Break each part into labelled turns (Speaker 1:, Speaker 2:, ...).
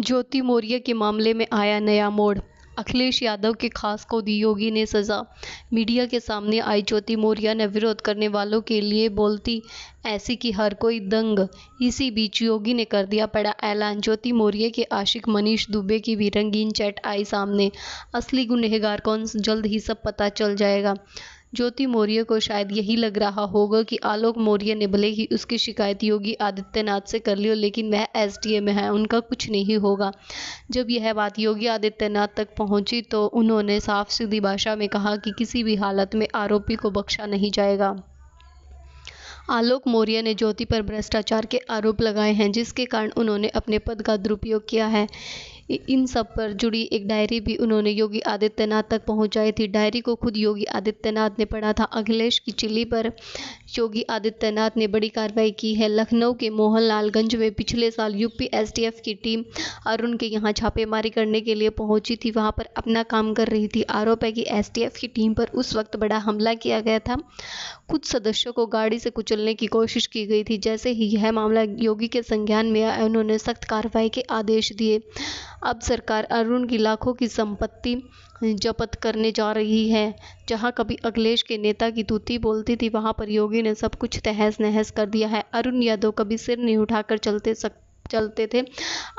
Speaker 1: ज्योति मौर्य के मामले में आया नया मोड़ अखिलेश यादव के खास को दी योगी ने सजा मीडिया के सामने आई ज्योति मौर्य ने विरोध करने वालों के लिए बोलती ऐसी कि हर कोई दंग इसी बीच योगी ने कर दिया पड़ा ऐलान ज्योति मौर्य के आशिक मनीष दुबे की भी रंगीन चैट आई सामने असली गुनहगार कौन जल्द ही सब पता चल जाएगा ज्योति मौर्य को शायद यही लग रहा होगा कि आलोक मौर्य ने भले ही उसकी शिकायत योगी आदित्यनाथ से कर लियो लेकिन वह एस में है उनका कुछ नहीं होगा जब यह बात योगी आदित्यनाथ तक पहुंची तो उन्होंने साफ सीधी भाषा में कहा कि किसी भी हालत में आरोपी को बख्शा नहीं जाएगा आलोक मौर्य ने ज्योति पर भ्रष्टाचार के आरोप लगाए हैं जिसके कारण उन्होंने अपने पद का दुरुपयोग किया है इन सब पर जुड़ी एक डायरी भी उन्होंने योगी आदित्यनाथ तक पहुंचाई थी डायरी को खुद योगी आदित्यनाथ ने पढ़ा था अखिलेश की चिल्ली पर योगी आदित्यनाथ ने बड़ी कार्रवाई की है लखनऊ के मोहनलालगंज में पिछले साल यूपी एसटीएफ की टीम अरुण के यहाँ छापेमारी करने के लिए पहुंची थी वहाँ पर अपना काम कर रही थी आरोप है कि एस की टीम पर उस वक्त बड़ा हमला किया गया था कुछ सदस्यों को गाड़ी से कुचलने की कोशिश की गई थी जैसे ही यह मामला योगी के संज्ञान में आया उन्होंने सख्त कार्रवाई के आदेश दिए अब सरकार अरुण की लाखों की संपत्ति जपत करने जा रही है जहां कभी अखिलेश के नेता की दूती बोलती थी वहां पर योगी ने सब कुछ तहस नहस कर दिया है अरुण यादव कभी सिर नहीं उठाकर चलते सक चलते थे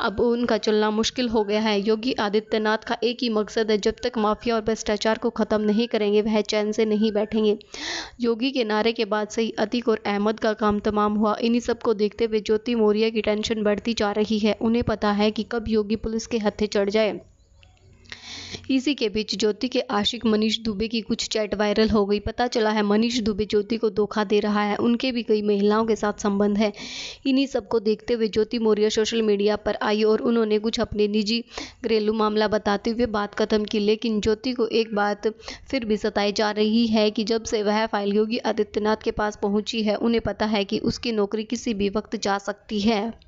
Speaker 1: अब उनका चलना मुश्किल हो गया है योगी आदित्यनाथ का एक ही मकसद है जब तक माफिया और भ्रष्टाचार को ख़त्म नहीं करेंगे वह चैन से नहीं बैठेंगे योगी के नारे के बाद से ही अतीक और अहमद का काम तमाम हुआ इन्हीं सब को देखते हुए ज्योति मौर्य की टेंशन बढ़ती जा रही है उन्हें पता है कि कब योगी पुलिस के हत्थे चढ़ जाए इसी के बीच ज्योति के आशिक मनीष दुबे की कुछ चैट वायरल हो गई पता चला है मनीष दुबे ज्योति को धोखा दे रहा है उनके भी कई महिलाओं के साथ संबंध है इन्हीं सबको देखते हुए ज्योति मौर्य सोशल मीडिया पर आई और उन्होंने कुछ अपने निजी घरेलू मामला बताते हुए बात खत्म की लेकिन ज्योति को एक बात फिर भी सताई जा रही है कि जब से वह फाइल योगी आदित्यनाथ के पास पहुंची है उन्हें पता है कि उसकी नौकरी किसी भी वक्त जा सकती है